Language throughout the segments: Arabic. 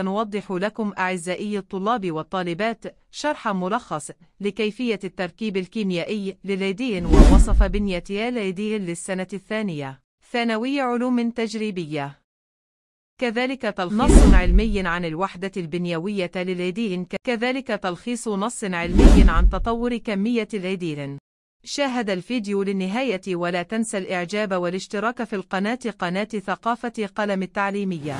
سنوضح لكم أعزائي الطلاب والطالبات شرح ملخص لكيفية التركيب الكيميائي لليدين ووصف بنية ليدين للسنة الثانية ثانوي علوم تجريبية كذلك تلخيص نص علمي عن الوحدة البنيوية لليدين كذلك تلخيص نص علمي عن تطور كمية اليدين شاهد الفيديو للنهاية ولا تنسى الإعجاب والاشتراك في القناة قناة ثقافة قلم التعليمية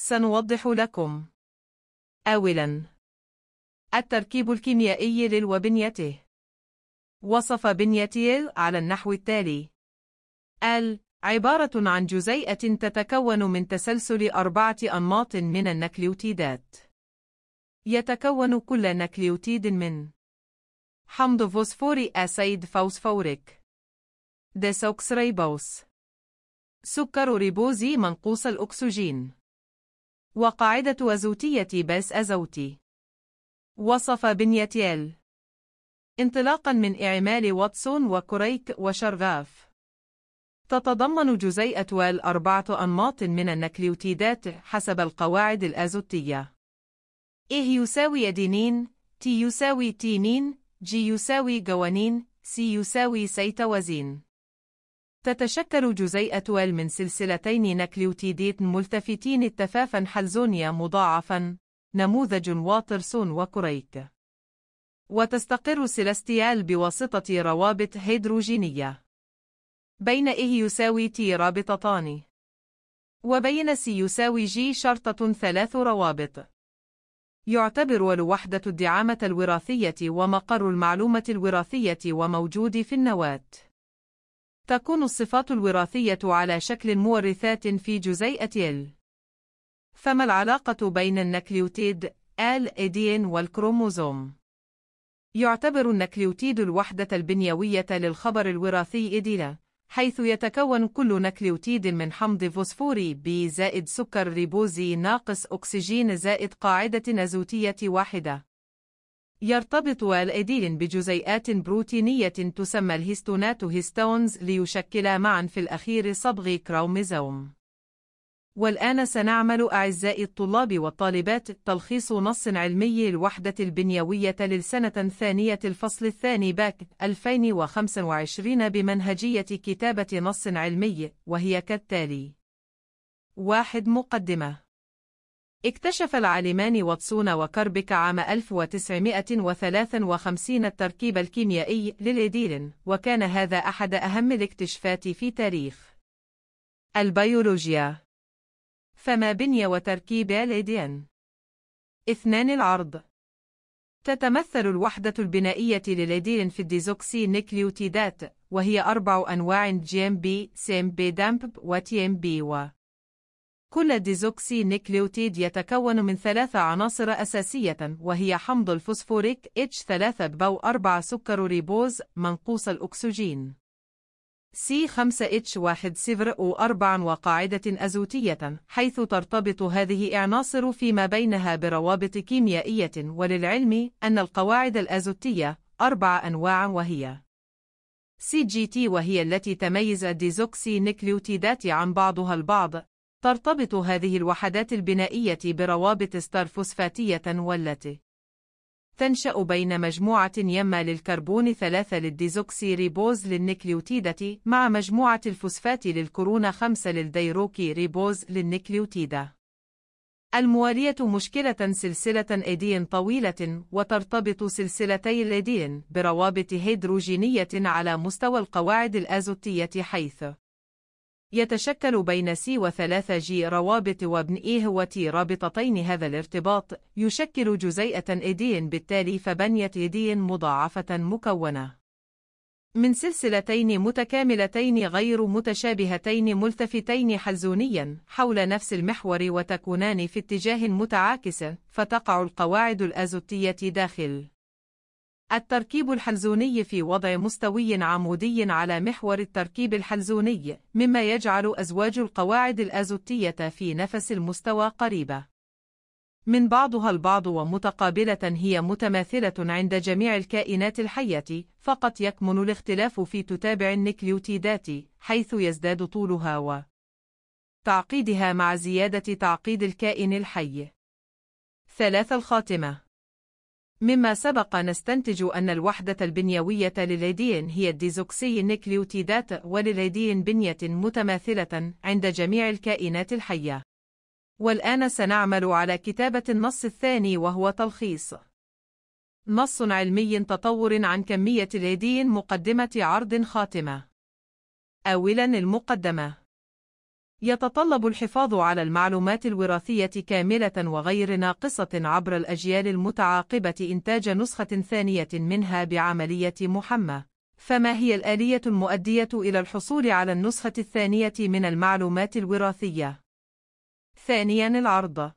سنوضح لكم. أولاً التركيب الكيميائي للوبنيته وصف بنيتي على النحو التالي ال عبارة عن جزيئة تتكون من تسلسل أربعة أنماط من النكليوتيدات يتكون كل نكليوتيد من حمض فوسفوري أسيد فوسفوريك ديسوكس ريبوس سكر ريبوزي منقوص الأكسجين وقاعدة أزوتية بس أزوتي وصف بنيتيال انطلاقا من إعمال واتسون وكريك وشرغاف تتضمن جزيئة وال أربعة أنماط من النكليوتيدات حسب القواعد الأزوتية إيه يساوي أدينين تي يساوي تينين جي يساوي جوانين سي يساوي سيتوازين تتشكل جزيئة ال من سلسلتين نكليوتيديت ملتفتين التفافا حلزونيا مضاعفا نموذج واترسون وكريك وتستقر سيلاستيال بواسطة روابط هيدروجينية بين إيه يساوي تي رابطتان وبين سي يساوي جي شرطة ثلاث روابط يعتبر الوحدة الدعامة الوراثية ومقر المعلومة الوراثية وموجود في النواة تكون الصفات الوراثية على شكل مورثات في جزيئة ال. فما العلاقة بين النكليوتيد الإدين والكروموزوم؟ يعتبر النكليوتيد الوحدة البنيوية للخبر الوراثي إديلا، حيث يتكون كل نكليوتيد من حمض فوسفوري ب زائد سكر ريبوزي ناقص أكسجين زائد قاعدة أزوتية واحدة. يرتبط الأديل بجزيئات بروتينية تسمى الهستونات هيستونز ليشكلا معا في الأخير صبغ كروميزوم. والآن سنعمل أعزائي الطلاب والطالبات تلخيص نص علمي الوحدة البنيوية للسنة الثانية الفصل الثاني باك 2025 بمنهجية كتابة نص علمي وهي كالتالي: واحد مقدمة اكتشف العالمان واتسون وكربك عام 1953 التركيب الكيميائي للإيديلين وكان هذا أحد أهم الاكتشافات في تاريخ البيولوجيا فما بني وتركيب الإيدين اثنان العرض تتمثل الوحدة البنائية للإيديلين في الديزوكسي نيكليوتيدات وهي أربع أنواع جي ام بي سي ام بي دامب وتي ام بي و كل ديزوكسي نيكليوتيد يتكون من ثلاث عناصر أساسية وهي حمض الفوسفوريك H3 بو 4 سكر ريبوز منقوص الأكسجين C5H1 سفر O4 وقاعدة أزوتية حيث ترتبط هذه عناصر فيما بينها بروابط كيميائية وللعلم أن القواعد الأزوتية أربع أنواع وهي CGT وهي التي تميز الديزوكسي نيكليوتيدات عن بعضها البعض ترتبط هذه الوحدات البنائية بروابط ستارفوسفاتية والتي تنشأ بين مجموعة يما للكربون ثلاثة للديزوكسي ريبوز للنكليوتيدة مع مجموعة الفوسفات للكورونا خمسة للديروكي ريبوز للنكليوتيدة. الموالية مشكلة سلسلة أيدين طويلة وترتبط سلسلتي الأيدين بروابط هيدروجينية على مستوى القواعد الأزوتية حيث يتشكل بين C و 3 روابط وابن إيه هو تي رابطتين هذا الارتباط يشكل جزيئة إيدين بالتالي فبنية إيدين مضاعفة مكونة من سلسلتين متكاملتين غير متشابهتين ملتفتين حلزونيا حول نفس المحور وتكونان في اتجاه متعاكس فتقع القواعد الأزوتية داخل التركيب الحلزوني في وضع مستوي عمودي على محور التركيب الحلزوني مما يجعل أزواج القواعد الأزوتية في نفس المستوى قريبة من بعضها البعض ومتقابلة هي متماثلة عند جميع الكائنات الحية فقط يكمن الاختلاف في تتابع النكليوتيدات حيث يزداد طولها و تعقيدها مع زيادة تعقيد الكائن الحي ثلاث الخاتمة مما سبق نستنتج أن الوحدة البنيوية للايدين هي الديزوكسي نيكليوتيدات وللايدين بنية متماثلة عند جميع الكائنات الحية. والآن سنعمل على كتابة النص الثاني وهو تلخيص. نص علمي تطور عن كمية الايدين مقدمة عرض خاتمة. أولاً المقدمة يتطلب الحفاظ على المعلومات الوراثية كاملة وغير ناقصة عبر الأجيال المتعاقبة إنتاج نسخة ثانية منها بعملية محمى. فما هي الآلية المؤدية إلى الحصول على النسخة الثانية من المعلومات الوراثية؟ ثانياً العرض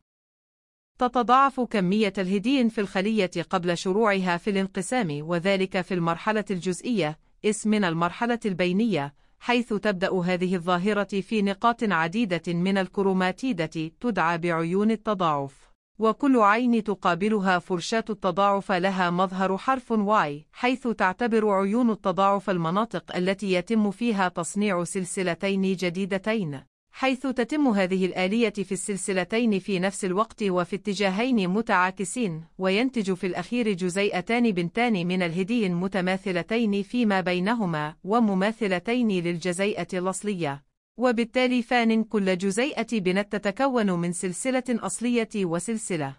تتضاعف كمية الهيدين في الخلية قبل شروعها في الانقسام وذلك في المرحلة الجزئية اس من المرحلة البينية حيث تبدأ هذه الظاهرة في نقاط عديدة من الكروماتيدة تدعى بعيون التضاعف وكل عين تقابلها فرشاة التضاعف لها مظهر حرف Y حيث تعتبر عيون التضاعف المناطق التي يتم فيها تصنيع سلسلتين جديدتين حيث تتم هذه الآلية في السلسلتين في نفس الوقت وفي اتجاهين متعاكسين وينتج في الأخير جزيئتان بنتان من الهدي متماثلتين فيما بينهما ومماثلتين للجزيئة الأصلية وبالتالي فان كل جزيئة بنت تتكون من سلسلة أصلية وسلسلة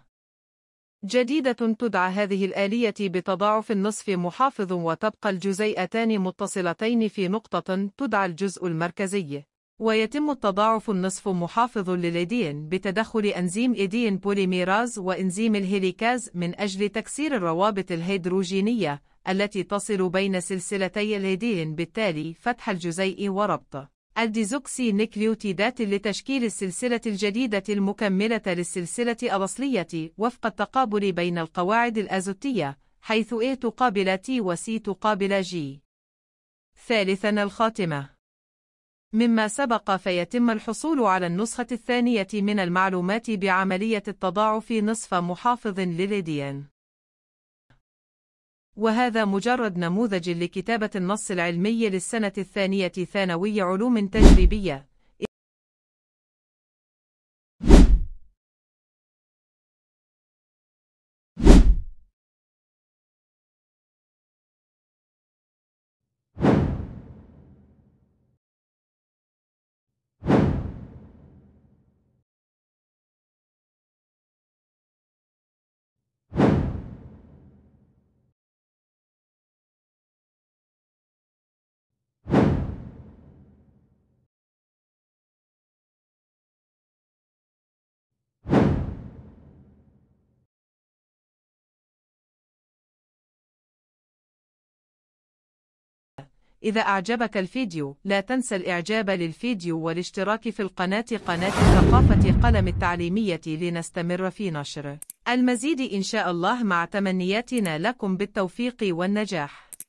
جديدة تدعى هذه الآلية بتضاعف النصف محافظ وتبقى الجزيئتان متصلتين في نقطة تدعى الجزء المركزي ويتم التضاعف النصف محافظ للإيدين بتدخل أنزيم إيدين بوليميراز وإنزيم الهيليكاز من أجل تكسير الروابط الهيدروجينية التي تصل بين سلسلتي الإيدين بالتالي فتح الجزيء وربط الديزوكسي نيكليوتيدات لتشكيل السلسلة الجديدة المكملة للسلسلة الأصلية وفق التقابل بين القواعد الأزوتية حيث A تقابل T و C تقابل G ثالثا الخاتمة مما سبق فيتم الحصول على النسخة الثانية من المعلومات بعملية التضاعف نصف محافظ لليديان. وهذا مجرد نموذج لكتابة النص العلمي للسنة الثانية ثانوي علوم تجريبية إذا أعجبك الفيديو لا تنسى الإعجاب للفيديو والاشتراك في القناة قناة ثقافة قلم التعليمية لنستمر في نشر المزيد إن شاء الله مع تمنياتنا لكم بالتوفيق والنجاح